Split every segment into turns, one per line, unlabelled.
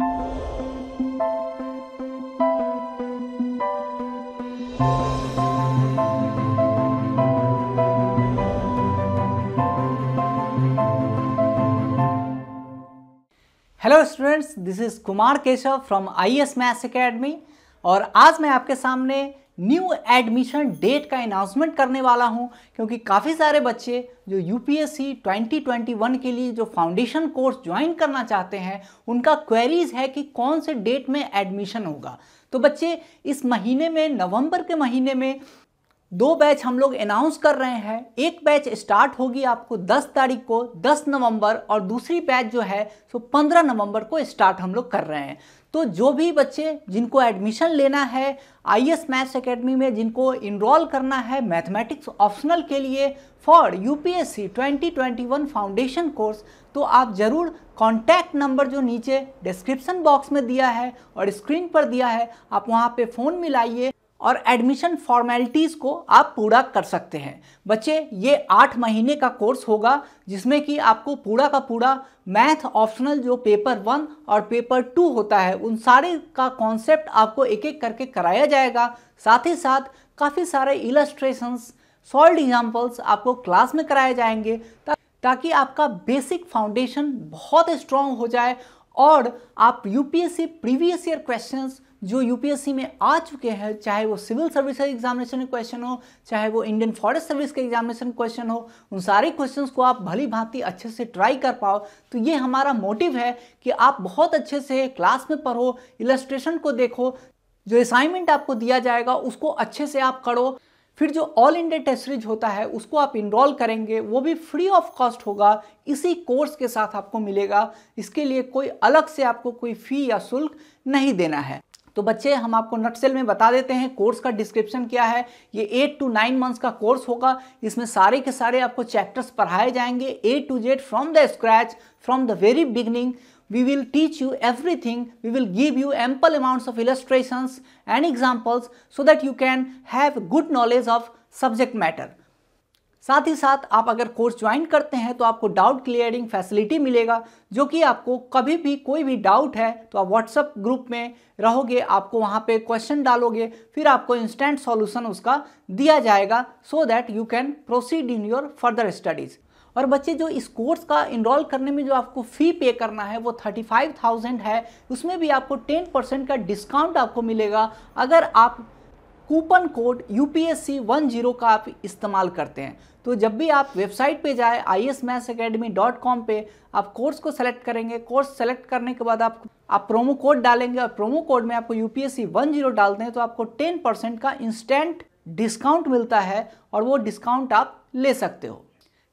hello students this is Kumar Keshav from I S maths academy और आज मैं आपके सामने न्यू एडमिशन डेट का अनाउंसमेंट करने वाला हूं क्योंकि काफ़ी सारे बच्चे जो यू 2021 के लिए जो फाउंडेशन कोर्स ज्वाइन करना चाहते हैं उनका क्वेरीज है कि कौन से डेट में एडमिशन होगा तो बच्चे इस महीने में नवंबर के महीने में दो बैच हम लोग अनाउंस कर रहे हैं एक बैच स्टार्ट होगी आपको 10 तारीख को 10 नवंबर और दूसरी बैच जो है सो 15 नवंबर को स्टार्ट हम लोग कर रहे हैं तो जो भी बच्चे जिनको एडमिशन लेना है आई एस मैथ्स अकेडमी में जिनको इनरोल करना है मैथमेटिक्स ऑप्शनल के लिए फॉर यूपीएससी 2021 फाउंडेशन कोर्स तो आप ज़रूर कॉन्टैक्ट नंबर जो नीचे डिस्क्रिप्शन बॉक्स में दिया है और स्क्रीन पर दिया है आप वहाँ पर फ़ोन मिलाइए और एडमिशन फॉर्मेलिटीज़ को आप पूरा कर सकते हैं बच्चे ये आठ महीने का कोर्स होगा जिसमें कि आपको पूरा का पूरा मैथ ऑप्शनल जो पेपर वन और पेपर टू होता है उन सारे का कॉन्सेप्ट आपको एक एक करके कराया जाएगा साथ ही साथ काफ़ी सारे इलस्ट्रेशंस सॉल्ड एग्जाम्पल्स आपको क्लास में कराए जाएंगे ताकि आपका बेसिक फाउंडेशन बहुत स्ट्रांग हो जाए और आप यूपीएससी प्रीवियस ईयर क्वेश्चंस जो यूपीएससी में आ चुके हैं चाहे वो सिविल सर्विस एग्जामिनेशन क्वेश्चन हो चाहे वो इंडियन फॉरेस्ट सर्विस के एग्जामिनेशन क्वेश्चन हो उन सारे क्वेश्चन को आप भली भांति अच्छे से ट्राई कर पाओ तो ये हमारा मोटिव है कि आप बहुत अच्छे से क्लास में पढ़ो इलस्ट्रेशन को देखो जो असाइनमेंट आपको दिया जाएगा उसको अच्छे से आप करो फिर जो ऑल इंडिया टेस्ट सीरीज होता है उसको आप इनरोल करेंगे वो भी फ्री ऑफ कॉस्ट होगा इसी कोर्स के साथ आपको मिलेगा इसके लिए कोई अलग से आपको कोई फ़ी या शुल्क नहीं देना है तो बच्चे हम आपको नटसेल में बता देते हैं कोर्स का डिस्क्रिप्शन क्या है ये एट टू नाइन मंथ्स का कोर्स होगा इसमें सारे के सारे आपको चैप्टर्स पढ़ाए जाएंगे A to Z from the scratch from the very beginning we will teach you everything we will give you ample amount of illustrations and examples so that you can have good knowledge of subject matter साथ ही साथ आप अगर course join करते हैं तो आपको doubt clearing facility मिलेगा जो कि आपको कभी भी कोई भी डाउट है तो आप व्हाट्सअप ग्रुप में रहोगे आपको वहाँ पे क्वेश्चन डालोगे फिर आपको इंस्टेंट सॉल्यूशन उसका दिया जाएगा so that you can proceed in your further studies और बच्चे जो इस कोर्स का इनरोल करने में जो आपको फ़ी पे करना है वो थर्टी फाइव थाउजेंड है उसमें भी आपको टेन परसेंट का डिस्काउंट आपको मिलेगा अगर आप coupon code U P S C one zero का आप इस्तेमाल करते हैं तो जब भी आप वेबसाइट पे जाए I S maths academy dot com पर आप कोर्स को सेलेक्ट करेंगे कोर्स सेलेक्ट करने के बाद आप आप प्रोमो कोड डालेंगे और प्रोमो कोड में आपको U P S C one zero डालते हैं तो आपको टेन परसेंट का इंस्टेंट डिस्काउंट मिलता है और वो डिस्काउंट आप ले सकते हो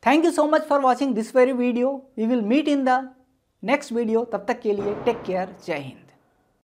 thank you so much for watching this very video we will meet in the next video तब तक के लिए टेक केयर जय हिंद